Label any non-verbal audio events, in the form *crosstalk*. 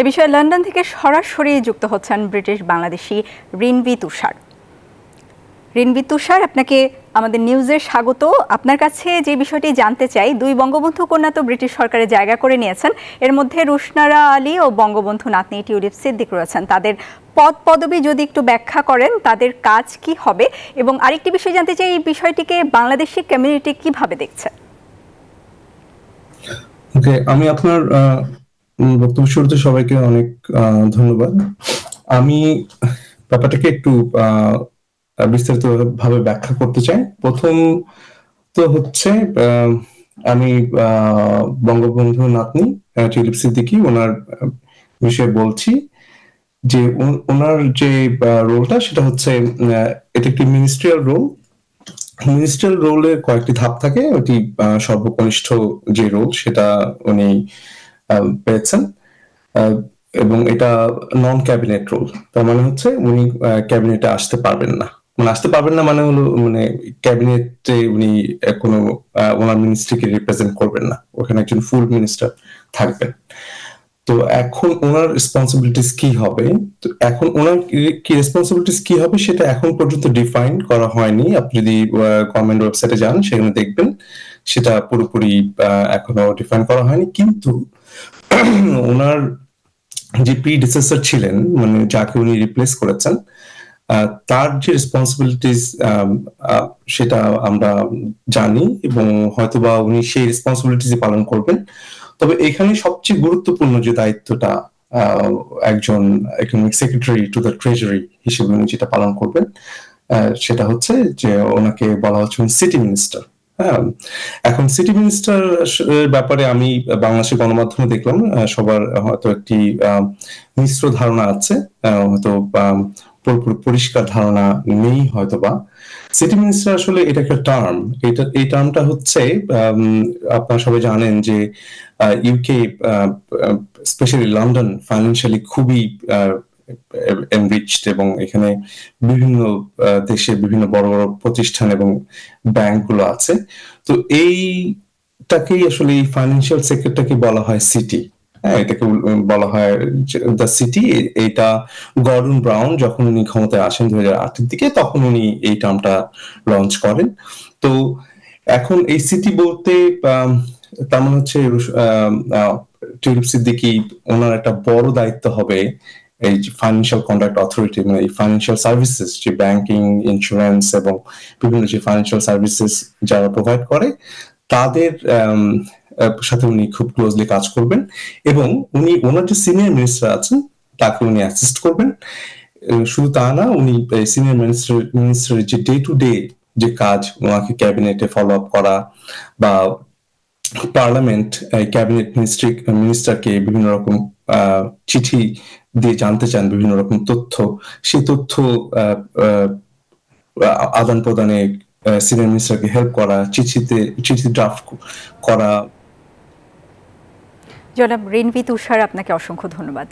এ বিষয়ে লন্ডন থেকে সরাসরি যুক্ত হচ্ছেন ব্রিটিশ বাংলাদেশি রিনবি তুষার রিনবি তুষার আপনাকে আমাদের নিউজে স্বাগত আপনার কাছে যে বিষয়টি জানতে চাই দুই বঙ্গবন্ধু কন্যা তো ব্রিটিশ সরকারে জায়গা করে নিয়েছেন এর মধ্যে রুশনারা আলী ও বঙ্গবন্ধু নাতনি টিউলিপ সিদ্দিক রয়েছেন তাদের পদ পদবি যদি একটু ব্যাখ্যা করেন তাদের কাজ কি হবে এবং আরেকটি বিষয় জানতে চাই এই বিষয়টিকে বাংলাদেশি কমিউনিটি কিভাবে দেখছে আমি আপনার বক্তব্য শুরুতে সবাইকে অনেক ধন্যবাদ আমি ব্যাপারটাকে একটু বিস্তারিত ভাবে ব্যাখ্যা করতে চাই প্রথম তো হচ্ছে আমি বঙ্গবন্ধু নাতনি টিলিপ সিদ্দিকি ওনার বিষয়ে বলছি যে ওনার যে রোলটা সেটা হচ্ছে এটা একটি মিনিস্ট্রিয়াল রোল মিনিস্ট্রিয়াল রোলের কয়েকটি ধাপ থাকে ওটি সর্বকনিষ্ঠ যে রোল সেটা উনি আহ পেয়েছেন এবং এটা নন ক্যাবিনেট রোল তার মানে হচ্ছে উনি ক্যাবিনেটে আসতে পারবেন না মানে আসতে পারবেন না মানে হলো মানে ক্যাবিনেটে উনি কোনো ওনার মিনিস্ট্রিকে রিপ্রেজেন্ট করবেন না ওখানে একজন ফুল মিনিস্টার থাকবেন তো এখন ওনার রেসপন্সিবিলিটিস কি হবে তো এখন ওনার কি রেসপন্সিবিলিটিস কি হবে সেটা এখন পর্যন্ত ডিফাইন করা হয়নি আপনি যদি গভর্নমেন্ট ওয়েবসাইটে যান সেখানে দেখবেন সেটা পুরোপুরি এখনো ডিফাইন করা হয়নি কিন্তু *clears throat* ওনার যে প্রিডিসেসর ছিলেন মানে যাকে উনি রিপ্লেস করেছেন তার যে রেসপন্সিবিলিটিস সেটা আমরা জানি এবং হয়তোবা উনি সেই রেসপন্সিবিলিটিস পালন করবেন তবে এখানে সবচেয়ে গুরুত্বপূর্ণ যে দায়িত্বটা একজন economic secretary to the treasury হিসেবে উনি যেটা পালন করবেন সেটা হচ্ছে যে ওনাকে বলা হচ্ছে সিটি মিনিস্টার হ্যাঁ? এখন সিটি মিনিস্টার ব্যাপারে আমি বাংলাদেশের গণমাধ্যমে দেখলাম সবার হয়তো একটি মিশ্র ধারণা আছে হয়তো পুরোপুরি পরিষ্কার ধারণা নেই হয়তো বা সিটি মিনিস্টার আসলে এটা একটা টার্ম এটা এই টার্মটা হচ্ছে আপনারা সবাই জানেন যে ইউকে স্পেশালি লন্ডন ফাইন্যান্সিয়ালি খুবই এনরিচড এবং এখানে বিভিন্ন দেশে বিভিন্ন বড় বড় প্রতিষ্ঠান এবং ব্যাংকগুলো আছে তো এইটাকেই আসলে এই ফাইন্যান্সিয়াল সেক্টরটাকে বলা হয় সিটি হ্যাঁ এটাকে বলা হয় দ্য সিটি এটা গর্ডন ব্রাউন যখন উনি ক্ষমতায় আসেন দু হাজার আটের দিকে তখন উনি এই টার্মটা লঞ্চ করেন তো এখন এই সিটি বলতে তার মানে হচ্ছে টিউলিপ সিদ্দিকি ওনার একটা বড় দায়িত্ব হবে এই ফাইন্যান্সিয়াল কন্ডাক্ট অথরিটি মানে এই ফাইন্যান্সিয়াল সার্ভিসেস যে ব্যাংকিং ইন্স্যুরেন্স এবং বিভিন্ন যে ফাইন্যান্সিয়াল সার্ভিসেস যারা প্রোভাইড করে তাদের সাথে উনি খুব ক্লোজলি কাজ করবেন এবং উনি ওনার যে সিনিয়র মিনিস্টার আছেন তাকে উনি অ্যাসিস্ট করবেন শুধু তা না উনি সিনিয়র মিনিস্টার মিনিস্টারের যে ডে টু ডে যে কাজ ওনাকে ক্যাবিনেটে ফলো আপ করা বা পার্লামেন্ট ক্যাবিনেট মিনিস্ট্রি মিনিস্টারকে বিভিন্ন রকম চিঠি দিয়ে জানতে চান বিভিন্ন রকম তথ্য সেই তথ্য আদান প্রদানে সিনিয়র মিনিস্টারকে হেল্প করা চিঠিতে চিঠি ড্রাফট করা জনাব রেনভি তুষার আপনাকে অসংখ্য ধন্যবাদ